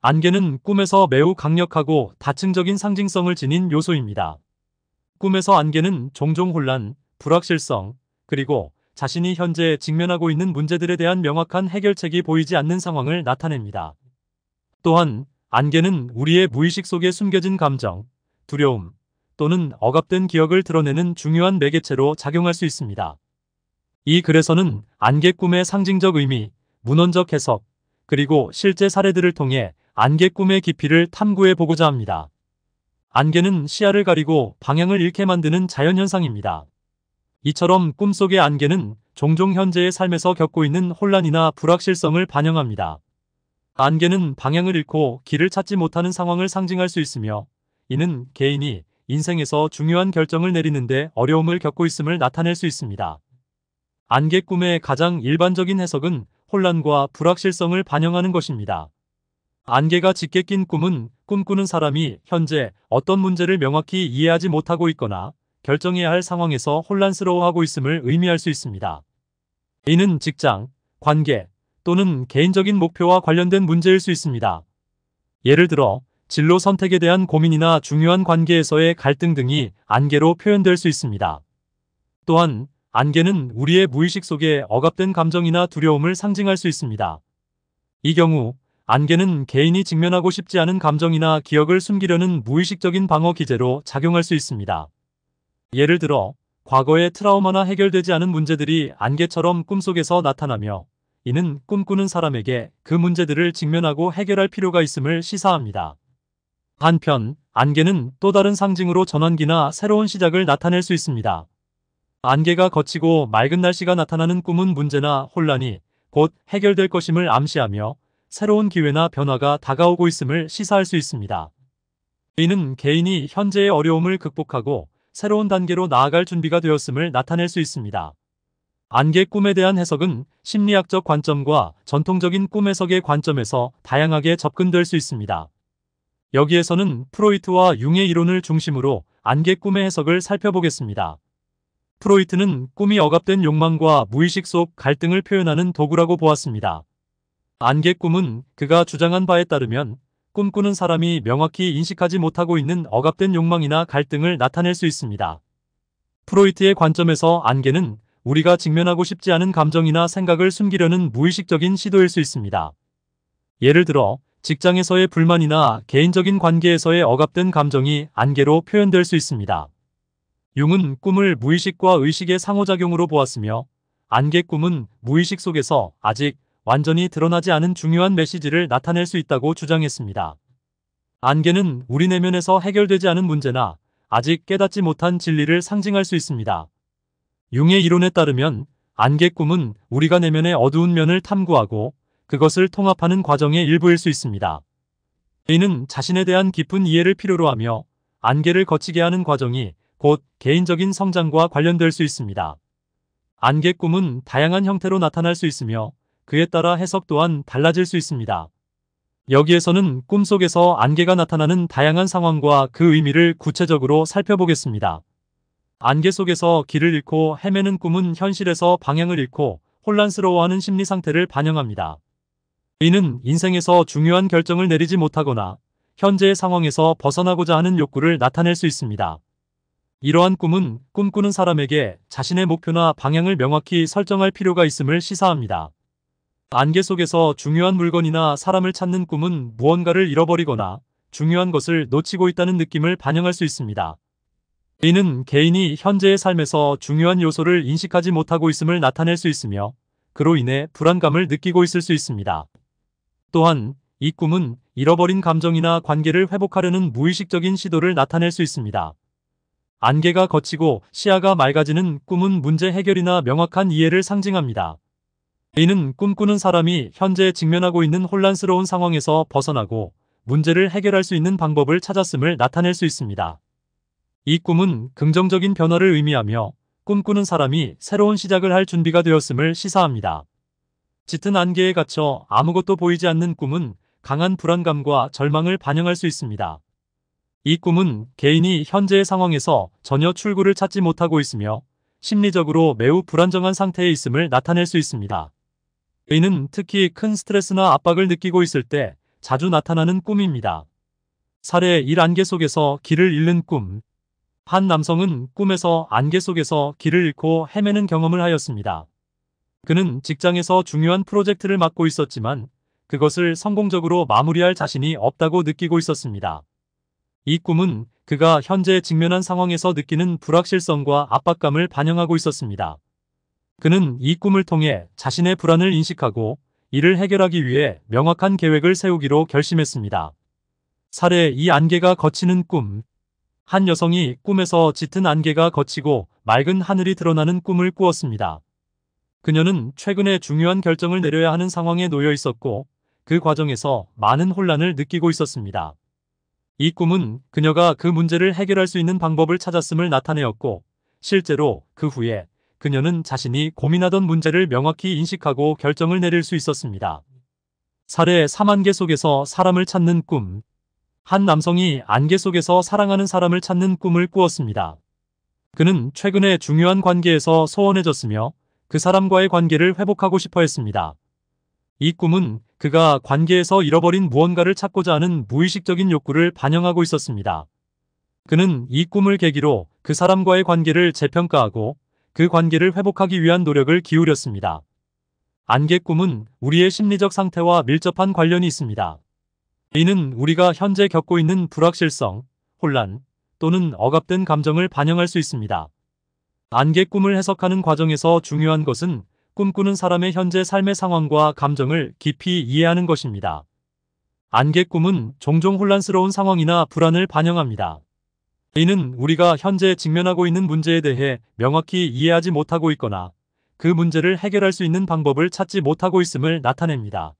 안개는 꿈에서 매우 강력하고 다층적인 상징성을 지닌 요소입니다. 꿈에서 안개는 종종 혼란, 불확실성, 그리고 자신이 현재 직면하고 있는 문제들에 대한 명확한 해결책이 보이지 않는 상황을 나타냅니다. 또한 안개는 우리의 무의식 속에 숨겨진 감정, 두려움 또는 억압된 기억을 드러내는 중요한 매개체로 작용할 수 있습니다. 이 글에서는 안개 꿈의 상징적 의미, 문헌적 해석, 그리고 실제 사례들을 통해 안개 꿈의 깊이를 탐구해 보고자 합니다. 안개는 시야를 가리고 방향을 잃게 만드는 자연현상입니다. 이처럼 꿈속의 안개는 종종 현재의 삶에서 겪고 있는 혼란이나 불확실성을 반영합니다. 안개는 방향을 잃고 길을 찾지 못하는 상황을 상징할 수 있으며 이는 개인이 인생에서 중요한 결정을 내리는데 어려움을 겪고 있음을 나타낼 수 있습니다. 안개 꿈의 가장 일반적인 해석은 혼란과 불확실성을 반영하는 것입니다. 안개가 짙게 낀 꿈은 꿈꾸는 사람이 현재 어떤 문제를 명확히 이해하지 못하고 있거나 결정해야 할 상황에서 혼란스러워하고 있음을 의미할 수 있습니다. 이는 직장, 관계 또는 개인적인 목표와 관련된 문제일 수 있습니다. 예를 들어 진로 선택에 대한 고민이나 중요한 관계에서의 갈등 등이 안개로 표현될 수 있습니다. 또한 안개는 우리의 무의식 속에 억압된 감정이나 두려움을 상징할 수 있습니다. 이 경우 안개는 개인이 직면하고 싶지 않은 감정이나 기억을 숨기려는 무의식적인 방어 기제로 작용할 수 있습니다. 예를 들어 과거의 트라우마나 해결되지 않은 문제들이 안개처럼 꿈속에서 나타나며 이는 꿈꾸는 사람에게 그 문제들을 직면하고 해결할 필요가 있음을 시사합니다. 한편 안개는 또 다른 상징으로 전환기나 새로운 시작을 나타낼 수 있습니다. 안개가 거치고 맑은 날씨가 나타나는 꿈은 문제나 혼란이 곧 해결될 것임을 암시하며 새로운 기회나 변화가 다가오고 있음을 시사할 수 있습니다. 이는 개인이 현재의 어려움을 극복하고 새로운 단계로 나아갈 준비가 되었음을 나타낼 수 있습니다. 안개 꿈에 대한 해석은 심리학적 관점과 전통적인 꿈 해석의 관점에서 다양하게 접근될 수 있습니다. 여기에서는 프로이트와 융의 이론을 중심으로 안개 꿈의 해석을 살펴보겠습니다. 프로이트는 꿈이 억압된 욕망과 무의식 속 갈등을 표현하는 도구라고 보았습니다. 안개 꿈은 그가 주장한 바에 따르면 꿈꾸는 사람이 명확히 인식하지 못하고 있는 억압된 욕망이나 갈등을 나타낼 수 있습니다. 프로이트의 관점에서 안개는 우리가 직면하고 싶지 않은 감정이나 생각을 숨기려는 무의식적인 시도일 수 있습니다. 예를 들어 직장에서의 불만이나 개인적인 관계에서의 억압된 감정이 안개로 표현될 수 있습니다. 융은 꿈을 무의식과 의식의 상호작용으로 보았으며 안개 꿈은 무의식 속에서 아직 완전히 드러나지 않은 중요한 메시지를 나타낼 수 있다고 주장했습니다. 안개는 우리 내면에서 해결되지 않은 문제나 아직 깨닫지 못한 진리를 상징할 수 있습니다. 융의 이론에 따르면 안개 꿈은 우리가 내면의 어두운 면을 탐구하고 그것을 통합하는 과정의 일부일 수 있습니다. 개인은 자신에 대한 깊은 이해를 필요로 하며 안개를 거치게 하는 과정이 곧 개인적인 성장과 관련될 수 있습니다. 안개 꿈은 다양한 형태로 나타날 수 있으며 그에 따라 해석 또한 달라질 수 있습니다. 여기에서는 꿈속에서 안개가 나타나는 다양한 상황과 그 의미를 구체적으로 살펴보겠습니다. 안개 속에서 길을 잃고 헤매는 꿈은 현실에서 방향을 잃고 혼란스러워하는 심리 상태를 반영합니다. 이는 인생에서 중요한 결정을 내리지 못하거나 현재의 상황에서 벗어나고자 하는 욕구를 나타낼 수 있습니다. 이러한 꿈은 꿈꾸는 사람에게 자신의 목표나 방향을 명확히 설정할 필요가 있음을 시사합니다. 안개 속에서 중요한 물건이나 사람을 찾는 꿈은 무언가를 잃어버리거나 중요한 것을 놓치고 있다는 느낌을 반영할 수 있습니다. 이는 개인이 현재의 삶에서 중요한 요소를 인식하지 못하고 있음을 나타낼 수 있으며 그로 인해 불안감을 느끼고 있을 수 있습니다. 또한 이 꿈은 잃어버린 감정이나 관계를 회복하려는 무의식적인 시도를 나타낼 수 있습니다. 안개가 거치고 시야가 맑아지는 꿈은 문제 해결이나 명확한 이해를 상징합니다. 이는 꿈꾸는 사람이 현재 직면하고 있는 혼란스러운 상황에서 벗어나고 문제를 해결할 수 있는 방법을 찾았음을 나타낼 수 있습니다. 이 꿈은 긍정적인 변화를 의미하며 꿈꾸는 사람이 새로운 시작을 할 준비가 되었음을 시사합니다. 짙은 안개에 갇혀 아무것도 보이지 않는 꿈은 강한 불안감과 절망을 반영할 수 있습니다. 이 꿈은 개인이 현재의 상황에서 전혀 출구를 찾지 못하고 있으며 심리적으로 매우 불안정한 상태에 있음을 나타낼 수 있습니다. 의는 특히 큰 스트레스나 압박을 느끼고 있을 때 자주 나타나는 꿈입니다. 사례 1 안개 속에서 길을 잃는 꿈. 한 남성은 꿈에서 안개 속에서 길을 잃고 헤매는 경험을 하였습니다. 그는 직장에서 중요한 프로젝트를 맡고 있었지만 그것을 성공적으로 마무리할 자신이 없다고 느끼고 있었습니다. 이 꿈은 그가 현재 직면한 상황에서 느끼는 불확실성과 압박감을 반영하고 있었습니다. 그는 이 꿈을 통해 자신의 불안을 인식하고 이를 해결하기 위해 명확한 계획을 세우기로 결심했습니다. 사례 이 안개가 거치는 꿈. 한 여성이 꿈에서 짙은 안개가 거치고 맑은 하늘이 드러나는 꿈을 꾸었습니다. 그녀는 최근에 중요한 결정을 내려야 하는 상황에 놓여 있었고 그 과정에서 많은 혼란을 느끼고 있었습니다. 이 꿈은 그녀가 그 문제를 해결할 수 있는 방법을 찾았음을 나타내었고 실제로 그 후에 그녀는 자신이 고민하던 문제를 명확히 인식하고 결정을 내릴 수 있었습니다. 사례 4만 개 속에서 사람을 찾는 꿈. 한 남성이 안개 속에서 사랑하는 사람을 찾는 꿈을 꾸었습니다. 그는 최근에 중요한 관계에서 소원해졌으며 그 사람과의 관계를 회복하고 싶어 했습니다. 이 꿈은 그가 관계에서 잃어버린 무언가를 찾고자 하는 무의식적인 욕구를 반영하고 있었습니다. 그는 이 꿈을 계기로 그 사람과의 관계를 재평가하고 그 관계를 회복하기 위한 노력을 기울였습니다. 안개 꿈은 우리의 심리적 상태와 밀접한 관련이 있습니다. 이는 우리가 현재 겪고 있는 불확실성, 혼란 또는 억압된 감정을 반영할 수 있습니다. 안개 꿈을 해석하는 과정에서 중요한 것은 꿈꾸는 사람의 현재 삶의 상황과 감정을 깊이 이해하는 것입니다. 안개 꿈은 종종 혼란스러운 상황이나 불안을 반영합니다. 이는 우리가 현재 직면하고 있는 문제에 대해 명확히 이해하지 못하고 있거나 그 문제를 해결할 수 있는 방법을 찾지 못하고 있음을 나타냅니다.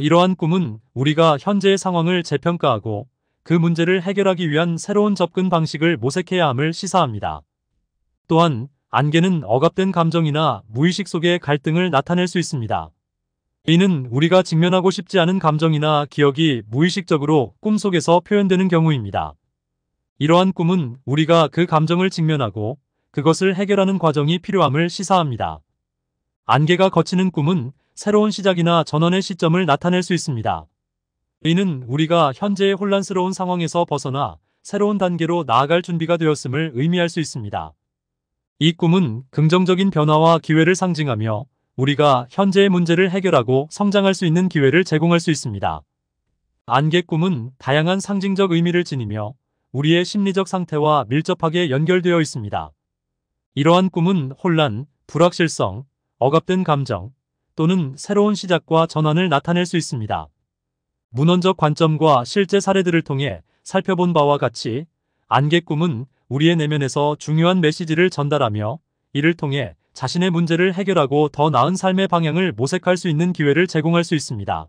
이러한 꿈은 우리가 현재의 상황을 재평가하고 그 문제를 해결하기 위한 새로운 접근 방식을 모색해야 함을 시사합니다. 또한 안개는 억압된 감정이나 무의식 속의 갈등을 나타낼 수 있습니다. 이는 우리가 직면하고 싶지 않은 감정이나 기억이 무의식적으로 꿈속에서 표현되는 경우입니다. 이러한 꿈은 우리가 그 감정을 직면하고 그것을 해결하는 과정이 필요함을 시사합니다. 안개가 거치는 꿈은 새로운 시작이나 전환의 시점을 나타낼 수 있습니다. 이는 우리가 현재의 혼란스러운 상황에서 벗어나 새로운 단계로 나아갈 준비가 되었음을 의미할 수 있습니다. 이 꿈은 긍정적인 변화와 기회를 상징하며 우리가 현재의 문제를 해결하고 성장할 수 있는 기회를 제공할 수 있습니다. 안개 꿈은 다양한 상징적 의미를 지니며 우리의 심리적 상태와 밀접하게 연결되어 있습니다. 이러한 꿈은 혼란, 불확실성, 억압된 감정 또는 새로운 시작과 전환을 나타낼 수 있습니다. 문헌적 관점과 실제 사례들을 통해 살펴본 바와 같이 안개 꿈은 우리의 내면에서 중요한 메시지를 전달하며 이를 통해 자신의 문제를 해결하고 더 나은 삶의 방향을 모색할 수 있는 기회를 제공할 수 있습니다.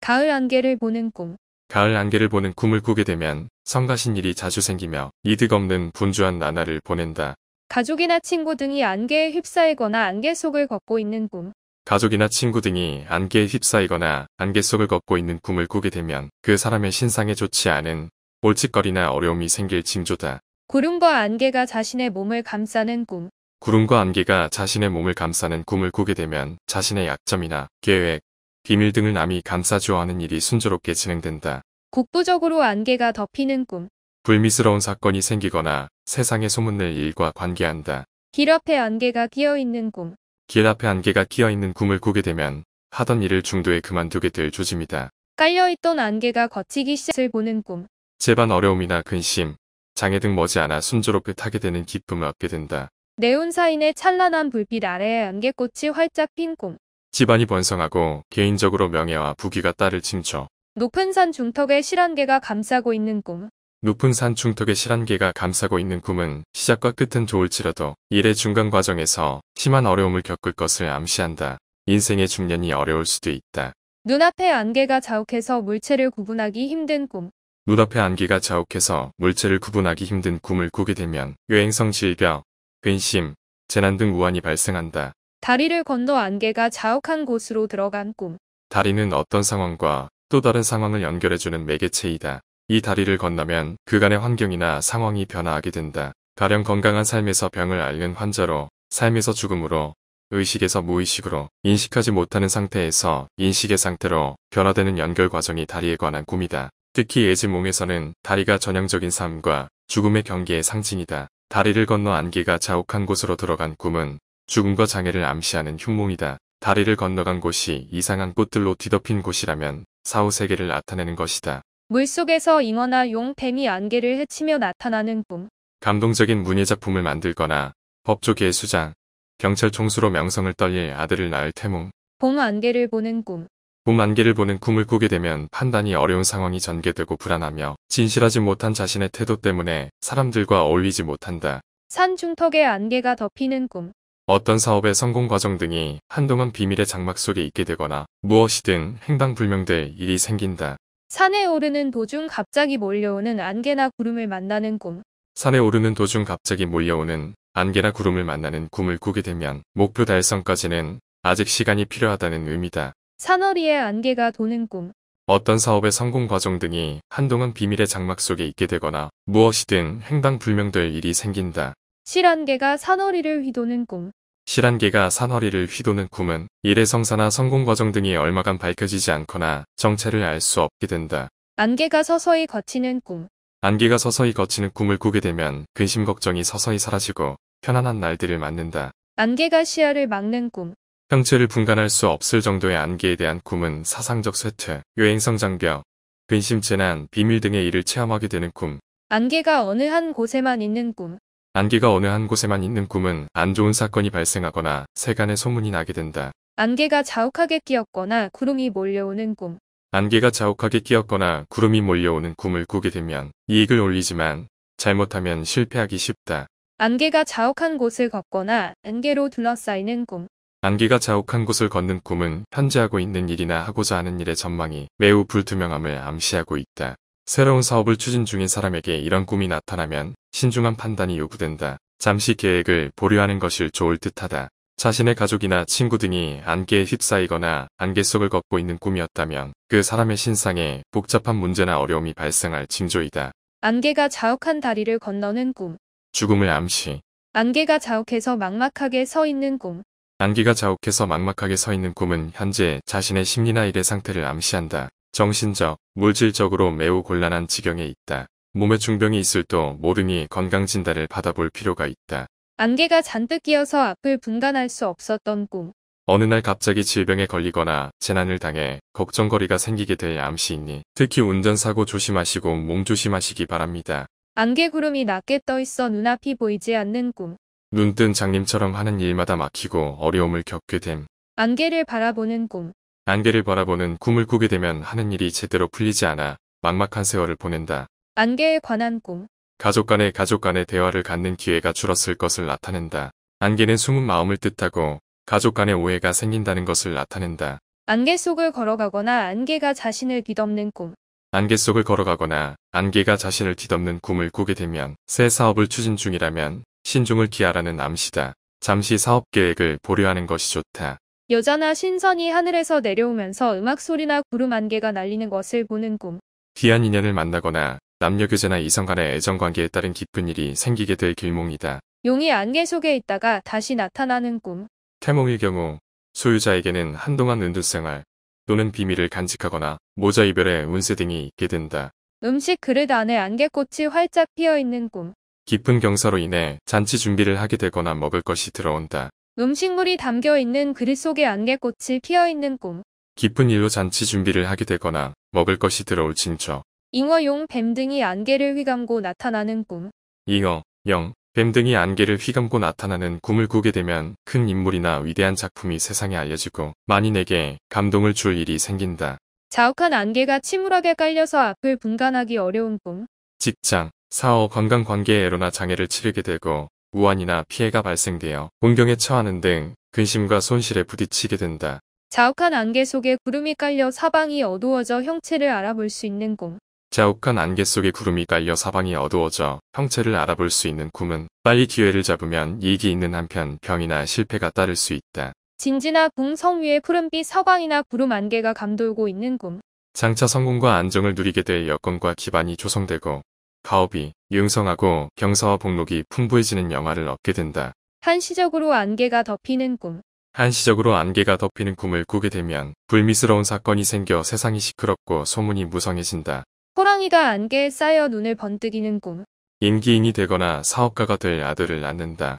가을 안개를 보는 꿈 가을 안개를 보는 꿈을 꾸게 되면 성가신 일이 자주 생기며 이득 없는 분주한 나날을 보낸다. 가족이나 친구 등이 안개에 휩싸이거나 안개 속을 걷고 있는 꿈. 가족이나 친구 등이 안개에 휩싸이거나 안개 속을 걷고 있는 꿈을 꾸게 되면 그 사람의 신상에 좋지 않은 올칫거리나 어려움이 생길 징조다. 구름과 안개가 자신의 몸을 감싸는 꿈. 구름과 안개가 자신의 몸을 감싸는 꿈을 꾸게 되면 자신의 약점이나 계획, 비밀 등을 남이 감싸주어 하는 일이 순조롭게 진행된다. 국부적으로 안개가 덮이는 꿈. 불미스러운 사건이 생기거나 세상의 소문을 일과 관계한다. 길 앞에 안개가 끼어있는 꿈. 길 앞에 안개가 끼어있는 꿈을 꾸게 되면 하던 일을 중도에 그만두게 될 조짐이다. 깔려있던 안개가 거치기 시작을 보는 꿈. 재반 어려움이나 근심, 장애 등 머지않아 순조롭게 타게 되는 기쁨을 얻게 된다. 네온사인의 찬란한 불빛 아래에 안개꽃이 활짝 핀 꿈. 집안이 번성하고 개인적으로 명예와 부귀가 따를 칭쳐 높은 산 중턱에 실한개가 감싸고 있는 꿈. 높은 산 중턱의 실한개가 감싸고 있는 꿈은 시작과 끝은 좋을지라도 일의 중간 과정에서 심한 어려움을 겪을 것을 암시한다. 인생의 중년이 어려울 수도 있다. 눈앞에 안개가 자욱해서 물체를 구분하기 힘든 꿈. 눈앞에 안개가 자욱해서 물체를 구분하기 힘든 꿈을 꾸게 되면 여행성 질병, 괜심 재난 등 우환이 발생한다. 다리를 건너 안개가 자욱한 곳으로 들어간 꿈. 다리는 어떤 상황과 또 다른 상황을 연결해주는 매개체이다. 이 다리를 건너면 그간의 환경이나 상황이 변화하게 된다. 가령 건강한 삶에서 병을 앓는 환자로 삶에서 죽음으로 의식에서 무의식으로 인식하지 못하는 상태에서 인식의 상태로 변화되는 연결 과정이 다리에 관한 꿈이다. 특히 예지몽에서는 다리가 전형적인 삶과 죽음의 경계의 상징이다. 다리를 건너 안개가 자욱한 곳으로 들어간 꿈은 죽음과 장애를 암시하는 흉몽이다. 다리를 건너간 곳이 이상한 꽃들로 뒤덮인 곳이라면 사후세계를 나타내는 것이다. 물속에서 잉어나 용, 뱀이 안개를 헤치며 나타나는 꿈. 감동적인 문예 작품을 만들거나 법조계의 수장, 경찰 총수로 명성을 떨릴 아들을 낳을 태몽. 봄 안개를 보는 꿈. 봄 안개를 보는 꿈을 꾸게 되면 판단이 어려운 상황이 전개되고 불안하며 진실하지 못한 자신의 태도 때문에 사람들과 어울리지 못한다. 산 중턱에 안개가 덮이는 꿈. 어떤 사업의 성공 과정 등이 한동안 비밀의 장막 속에 있게 되거나 무엇이든 행방불명될 일이 생긴다. 산에 오르는 도중 갑자기 몰려오는 안개나 구름을 만나는 꿈. 산에 오르는 도중 갑자기 몰려오는 안개나 구름을 만나는 꿈을 꾸게 되면 목표 달성까지는 아직 시간이 필요하다는 의미다. 산허리에 안개가 도는 꿈. 어떤 사업의 성공 과정 등이 한동안 비밀의 장막 속에 있게 되거나 무엇이든 행방불명될 일이 생긴다. 실안개가 산허리를 휘도는 꿈. 실한계가 산허리를 휘도는 꿈은 일의 성사나 성공 과정 등이 얼마간 밝혀지지 않거나 정체를 알 수 없게 된다. 안개가 서서히 거치는 꿈. 안개가 서서히 거치는 꿈을 꾸게 되면 근심 걱정이 서서히 사라지고 편안한 날들을 맞는다. 안개가 시야를 막는 꿈. 형체를 분간할 수 없을 정도의 안개에 대한 꿈은 사상적 쇠퇴, 여행성 장벽, 근심 재난, 비밀 등의 일을 체험하게 되는 꿈. 안개가 어느 한 곳에만 있는 꿈. 안개가 어느 한 곳에만 있는 꿈은 안 좋은 사건이 발생하거나 세간에 소문이 나게 된다. 안개가 자욱하게 끼었거나 구름이 몰려오는 꿈. 안개가 자욱하게 끼었거나 구름이 몰려오는 꿈을 꾸게 되면 이익을 올리지만 잘못하면 실패하기 쉽다. 안개가 자욱한 곳을 걷거나 안개로 둘러싸이는 꿈. 안개가 자욱한 곳을 걷는 꿈은 현재하고 있는 일이나 하고자 하는 일의 전망이 매우 불투명함을 암시하고 있다. 새로운 사업을 추진 중인 사람에게 이런 꿈이 나타나면 신중한 판단이 요구된다. 잠시 계획을 보류하는 것이 좋을 듯하다. 자신의 가족이나 친구 등이 안개에 휩싸이거나 안개 속을 걷고 있는 꿈이었다면 그 사람의 신상에 복잡한 문제나 어려움이 발생할 징조이다. 안개가 자욱한 다리를 건너는 꿈. 죽음을 암시. 안개가 자욱해서 막막하게 서 있는 꿈. 안개가 자욱해서 막막하게 서 있는 꿈은 현재 자신의 심리나 일의 상태를 암시한다. 정신적, 물질적으로 매우 곤란한 지경에 있다. 몸에 중병이 있을도 모름이 건강진단을 받아볼 필요가 있다. 안개가 잔뜩 끼어서 앞을 분간할 수 없었던 꿈. 어느 날 갑자기 질병에 걸리거나 재난을 당해 걱정거리가 생기게 될 암시이니 특히 운전사고 조심하시고 몸 조심하시기 바랍니다. 안개 구름이 낮게 떠 있어 눈앞이 보이지 않는 꿈. 눈뜬 장님처럼 하는 일마다 막히고 어려움을 겪게 됨. 안개를 바라보는 꿈. 안개를 바라보는 꿈을 꾸게 되면 하는 일이 제대로 풀리지 않아 막막한 세월을 보낸다. 안개에 관한 꿈. 가족 간의 가족 간의 대화를 갖는 기회가 줄었을 것을 나타낸다. 안개는 숨은 마음을 뜻하고 가족 간의 오해가 생긴다는 것을 나타낸다. 안개 속을 걸어가거나 안개가 자신을 뒤덮는 꿈. 안개 속을 걸어가거나 안개가 자신을 뒤덮는 꿈을 꾸게 되면 새 사업을 추진 중이라면 신중을 기하라는 암시다. 잠시 사업 계획을 보류하는 것이 좋다. 여자나 신선이 하늘에서 내려오면서 음악 소리나 구름 안개가 날리는 것을 보는 꿈. 귀한 인연을 만나거나 남녀교제나 이성 간의 애정관계에 따른 기쁜 일이 생기게 될 길몽이다. 용이 안개 속에 있다가 다시 나타나는 꿈. 태몽의 경우 소유자에게는 한동안 은둔생활 또는 비밀을 간직하거나 모자 이별의 운세 등이 있게 된다. 음식 그릇 안에 안개꽃이 활짝 피어있는 꿈. 깊은 경사로 인해 잔치 준비를 하게 되거나 먹을 것이 들어온다. 음식물이 담겨있는 그릇 속에 안개꽃이 피어있는 꿈. 깊은 일로 잔치 준비를 하게 되거나 먹을 것이 들어올 징조. 잉어, 용, 뱀 등이 안개를 휘감고 나타나는 꿈. 잉어 영, 뱀 등이 안개를 휘감고 나타나는 꿈을 꾸게 되면 큰 인물이나 위대한 작품이 세상에 알려지고 만인에게 감동을 줄 일이 생긴다. 자욱한 안개가 침울하게 깔려서 앞을 분간하기 어려운 꿈. 직장, 사업, 건강관계에 로나 장애를 치르게 되고 우환이나 피해가 발생되어 공경에 처하는 등 근심과 손실에 부딪히게 된다. 자욱한 안개 속에 구름이 깔려 사방이 어두워져 형체를 알아볼 수 있는 꿈. 자욱한 안개 속에 구름이 깔려 사방이 어두워져 형체를 알아볼 수 있는 꿈은 빨리 기회를 잡으면 이익이 있는 한편 병이나 실패가 따를 수 있다. 진지나 궁성 위에 푸른빛 서방이나 구름 안개가 감돌고 있는 꿈. 장차 성공과 안정을 누리게 될 여건과 기반이 조성되고 가업이 융성하고 경사와 복록이 풍부해지는 영화를 얻게 된다. 한시적으로 안개가 덮이는 꿈. 한시적으로 안개가 덮이는 꿈을 꾸게 되면 불미스러운 사건이 생겨 세상이 시끄럽고 소문이 무성해진다. 호랑이가 안개에 쌓여 눈을 번뜩이는 꿈. 임기인이 되거나 사업가가 될 아들을 낳는다.